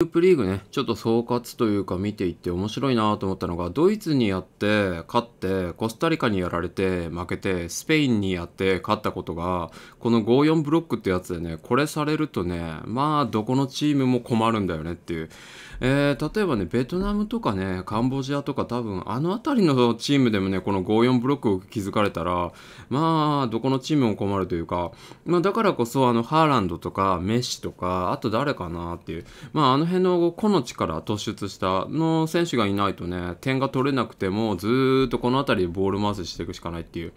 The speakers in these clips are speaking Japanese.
グループリーグね、ちょっと総括というか見ていって面白いなと思ったのが、ドイツにやって勝って、コスタリカにやられて負けて、スペインにやって勝ったことが、この5-4ブロックってやつでね、これされるとね、まあどこのチームも困るんだよねっていう。えー、例えばね、ベトナムとかね、カンボジアとか多分あの辺りのチームでもね、この5-4ブロックを築かれたら、まあどこのチームも困るというか、まあだからこそあのハーランドとかメッシとか、あと誰かなっていう、まああの辺の個の力突出したの選手がいないとね、点が取れなくても、ずっとこの辺りでボール回ししていくしかないっていう。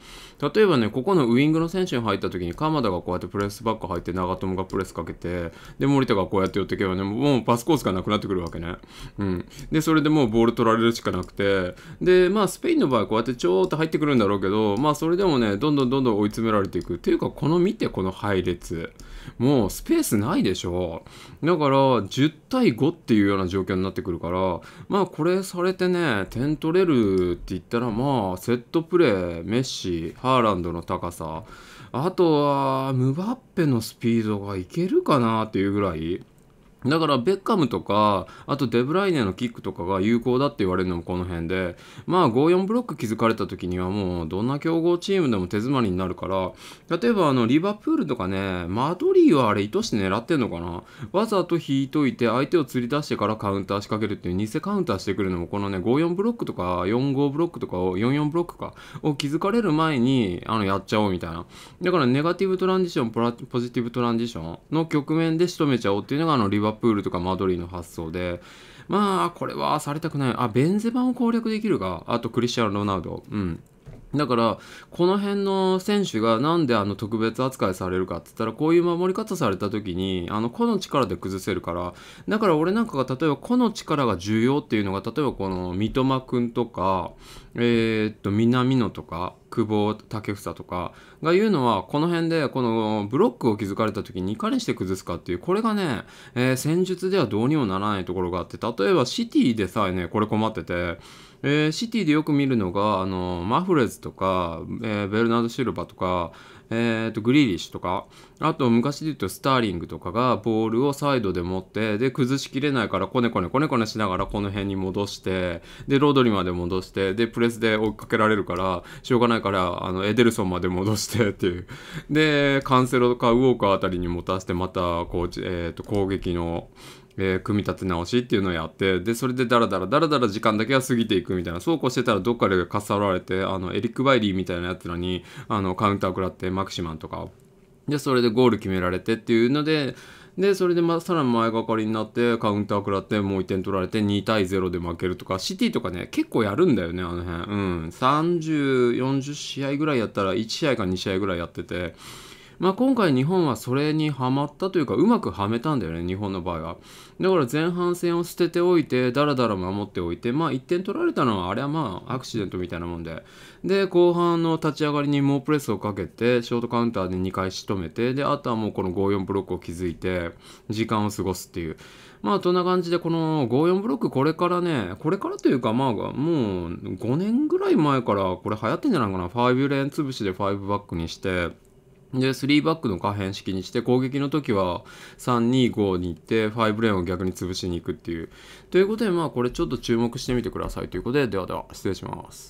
例えばね、ここのウイングの選手に入った時に、鎌田がこうやってプレスバック入って、長友がプレスかけて、で、森田がこうやって寄っていけばね、もうパスコースがなくなってくるわけね。うん。で、それでもうボール取られるしかなくて、で、まあ、スペインの場合、こうやってちょーっと入ってくるんだろうけど、まあ、それでもね、どんどんどんどん追い詰められていく。っていうか、この見て、この配列。もう、スペースないでしょ。だから、10対対5っていうような状況になってくるからまあこれされてね点取れるって言ったらまあセットプレーメッシハーランドの高さあとはムバッペのスピードがいけるかなっていうぐらいだからベッカムとか、あとデブライネのキックとかが有効だって言われるのもこの辺で、まあ5、4ブロック築かれた時にはもうどんな強豪チームでも手詰まりになるから、例えばあのリバプールとかね、マドリーはあれ意図して狙ってんのかなわざと引いといて相手を釣り出してからカウンター仕掛けるっていう偽カウンターしてくるのもこのね、5、4ブロックとか、4、5ブロックとかを、4、4ブロックか、を築かれる前に、あの、やっちゃおうみたいな。だからネガティブトランジション、ポジティブトランジションの局面で仕留めちゃおうっていうのがあのリバプールとかマドリーの発想で、まあ、これはされたくない。あ、ベンゼ版を攻略できるが、あとクリスチャン・ロナウド。うん。だから、この辺の選手がなんであの特別扱いされるかって言ったら、こういう守り方された時に、あの、個の力で崩せるから、だから俺なんかが例えば個の力が重要っていうのが、例えばこの三笘くんとか、えー、っと、南野とか、久保建房とかが言うのはこの辺でこのブロックを築かれた時にいかにして崩すかっていうこれがね、えー、戦術ではどうにもならないところがあって例えばシティでさえねこれ困ってて。えー、シティでよく見るのが、あの、マフレズとか、えー、ベルナード・シルバとか、えー、とグリーリッシュとかあと昔で言うとスターリングとかがボールをサイドで持ってで崩しきれないからコネコネコネコネしながらこの辺に戻してでロドリまで戻してでプレスで追いかけられるからしょうがないからあのエデルソンまで戻してっていうでカンセロかウォーカーあたりに持たせてまたこう、えー、と攻撃の。えー、組み立て直しっていうのをやってでそれでダラダラダラダラ時間だけは過ぎていくみたいなそうこうしてたらどっかでかさられてあのエリック・バイリーみたいなやつらにあのカウンター食らってマキシマンとかでそれでゴール決められてっていうので。でそれでまさらに前がかりになってカウンター食らってもう1点取られて2対0で負けるとかシティとかね結構やるんだよねあの辺うん3040試合ぐらいやったら1試合か2試合ぐらいやっててまあ、今回日本はそれにはまったというかうまくはめたんだよね日本の場合はだから前半戦を捨てておいてだらだら守っておいてまあ1点取られたのはあれはまあアクシデントみたいなもんでで後半の立ち上がりに猛プレスをかけてショートカウンターで2回仕留めてであとはもうこの54ブロックを築いて時間を過ごすっていうまあそんな感じでこの54ブロックこれからねこれからというかまあもう5年ぐらい前からこれ流行ってんじゃないかな5ン潰しで5バックにしてで、3バックの可変式にして、攻撃の時は3-2-5に行って、5レーンを逆に潰しに行くっていう。ということで、まあこれちょっと注目してみてくださいということで、ではでは、失礼します。